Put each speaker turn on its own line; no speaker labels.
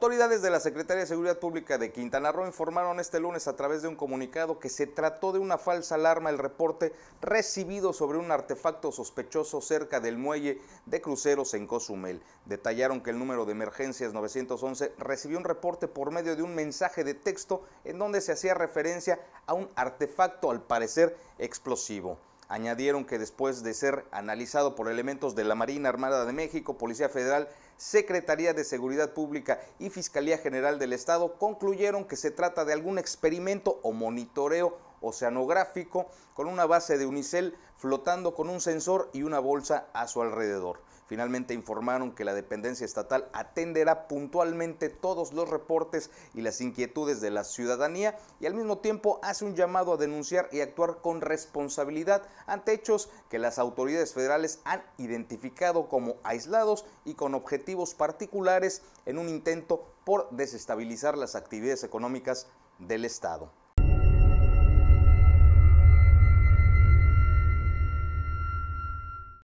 Autoridades de la Secretaría de Seguridad Pública de Quintana Roo informaron este lunes a través de un comunicado que se trató de una falsa alarma el reporte recibido sobre un artefacto sospechoso cerca del muelle de cruceros en Cozumel. Detallaron que el número de emergencias 911 recibió un reporte por medio de un mensaje de texto en donde se hacía referencia a un artefacto al parecer explosivo. Añadieron que después de ser analizado por elementos de la Marina Armada de México, Policía Federal, Secretaría de Seguridad Pública y Fiscalía General del Estado, concluyeron que se trata de algún experimento o monitoreo oceanográfico con una base de unicel flotando con un sensor y una bolsa a su alrededor. Finalmente informaron que la dependencia estatal atenderá puntualmente todos los reportes y las inquietudes de la ciudadanía y al mismo tiempo hace un llamado a denunciar y actuar con responsabilidad ante hechos que las autoridades federales han identificado como aislados y con objetivos particulares en un intento por desestabilizar las actividades económicas del Estado.